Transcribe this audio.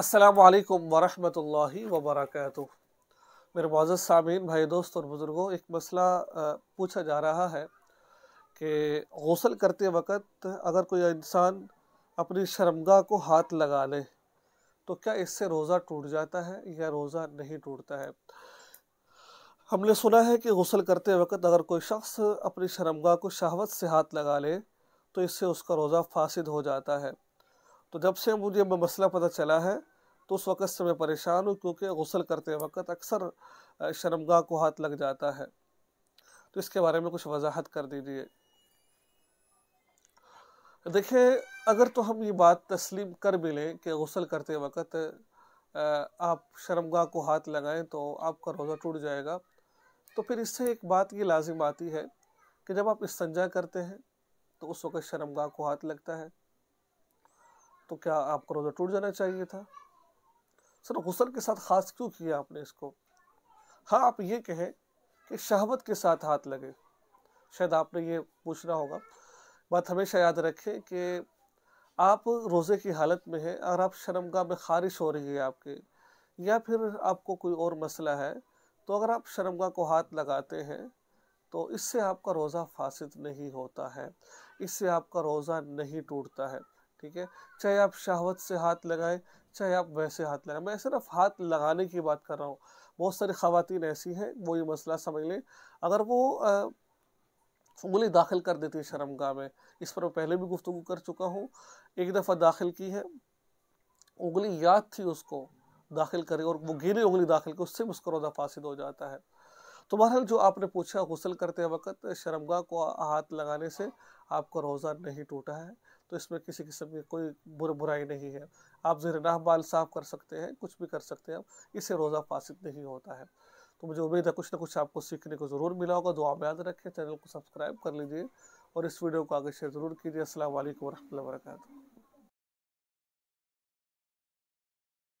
असलकम वरहमल वबरक मेरे मोज़ सामीन भाई दोस्त और बुज़ुर्गों एक मसला पूछा जा रहा है कि गौसल करते वक़्त अगर कोई इंसान अपनी शर्मगा को हाथ लगा ले तो क्या इससे रोज़ा टूट जाता है या रोज़ा नहीं टूटता है हमने सुना है कि गौसल करते वक़्त अगर कोई शख्स अपनी शर्मगा को शहावत से हाथ लगा ले तो इससे उसका रोज़ा फासिद हो जाता है तो जब से मुझे मसला पता चला है तो उस वक़्त से मैं परेशान हूँ क्योंकि गसल करते वक्त अक्सर शर्मगाह को हाथ लग जाता है तो इसके बारे में कुछ वजाहत कर दीजिए देखिए अगर तो हम ये बात तस्लीम कर भी लें कि गसल करते वक्त आप शर्मगाह को हाथ लगाएं तो आपका रोज़ा टूट जाएगा तो फिर इससे एक बात ये लाजिम आती है कि जब आप इस्तंजा करते हैं तो उस वक़्त शर्मगाह को हाथ लगता है तो क्या आपका रोज़ा टूट जाना चाहिए था सर गसल के साथ ख़ास क्यों किया आपने इसको हाँ आप ये कहें कि शहबत के साथ हाथ लगे शायद आपने ये पूछना होगा बात हमेशा याद रखें कि आप रोज़े की हालत में हैं और आप शर्मगाह में खारिश हो रही है आपके या फिर आपको कोई और मसला है तो अगर आप शर्मगाह को हाथ लगाते हैं तो इससे आपका रोज़ा फासिद नहीं होता है इससे आपका रोज़ा नहीं टूटता है ठीक है चाहे आप शहावत से हाथ लगाएं चाहे आप वैसे हाथ लगाएं मैं सिर्फ हाथ लगाने की बात कर रहा हूँ बहुत सारी खातन ऐसी हैं वो ये मसला समझ लें अगर वो उंगली दाखिल कर देती है शर्मगाह में इस पर मैं पहले भी गुफ्तु कर चुका हूँ एक दफ़ा दाखिल की है उंगली याद थी उसको दाखिल करी और वो गिरी उंगली दाखिल की उससे मुस्करोदा फासिद हो जाता है तो बहरहाल जो आपने पूछा गसल करते वक्त शर्मगा को हाथ लगाने से आपका रोज़ा नहीं टूटा है तो इसमें किसी किस्म की कोई बुर बुराई नहीं है आप जरनाह बाल साफ कर सकते हैं कुछ भी कर सकते हैं इससे रोज़ा फासिद नहीं होता है तो मुझे उम्मीद है कुछ ना कुछ आपको सीखने को ज़रूर मिला होगा दुआ में याद रखें चैनल को सब्सक्राइब कर लीजिए और इस वीडियो को आगे शेयर ज़रूर कीजिए असल वरहमल वर्क